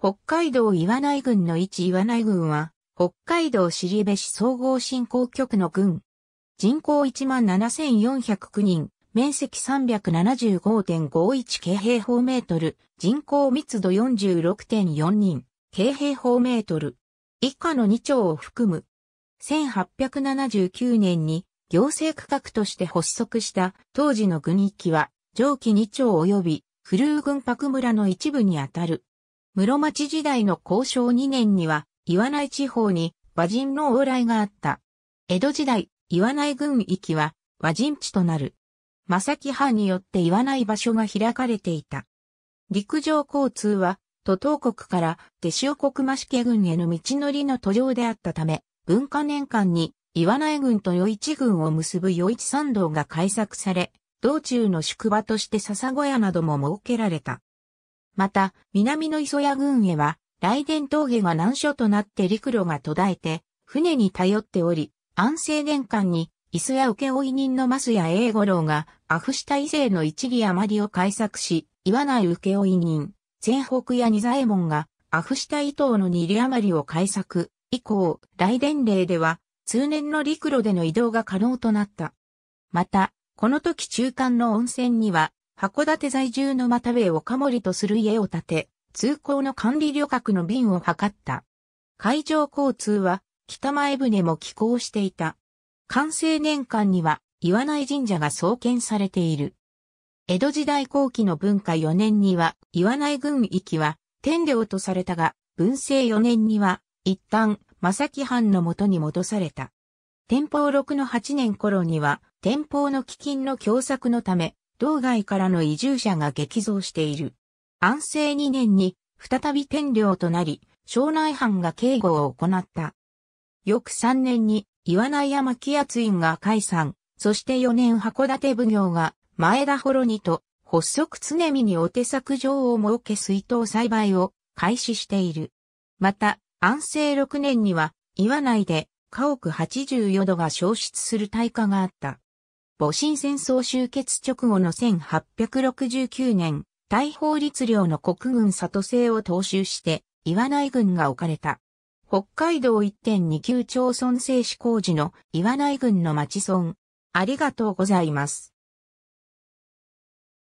北海道岩内郡の一岩内郡は、北海道尻部市総合振興局の郡。人口17,409人、面積375.51京平方メートル、人口密度46.4人、京平方メートル。以下の2町を含む。1879年に行政区画として発足した当時の郡域は上記2町及び古ー郡白村の一部にあたる。室町時代の交渉2年には、岩内地方に和人の往来があった。江戸時代、岩内郡域は和人地となる。正木藩によって岩内場所が開かれていた。陸上交通は、都東国から手塩国増家郡への道のりの途上であったため、文化年間に岩内郡と余市郡を結ぶ余市参道が開削され、道中の宿場として笹小屋なども設けられた。また、南の磯谷郡へは、雷電峠が難所となって陸路が途絶えて、船に頼っており、安政年間に、磯谷請負人の増谷英五郎が、アフした伊勢の一里余りを改作し、岩内請負人、全北や二左衛門が、アフした伊東の二里余りを改作、以降、雷電令では、通年の陸路での移動が可能となった。また、この時中間の温泉には、函館在住の又部を岡モとする家を建て、通行の管理旅客の便を図った。海上交通は北前船も寄港していた。完成年間には岩内神社が創建されている。江戸時代後期の文化4年には岩内軍域は天領とされたが、文政4年には一旦正木藩の元に戻された。天保6の8年頃には天保の基金の共作のため道外からの移住者が激増している。安政2年に再び天領となり、庄内藩が警護を行った。翌3年に岩内山気圧院が解散、そして4年函館奉行が前田幌にと発足常見にお手作場を設け水筒栽培を開始している。また、安政6年には岩内で家屋84度が消失する大火があった。戊辰戦争終結直後の1869年、大法律領の国軍里制を踏襲して、岩内軍が置かれた。北海道1.2級町村制施工時の岩内軍の町村。ありがとうございます。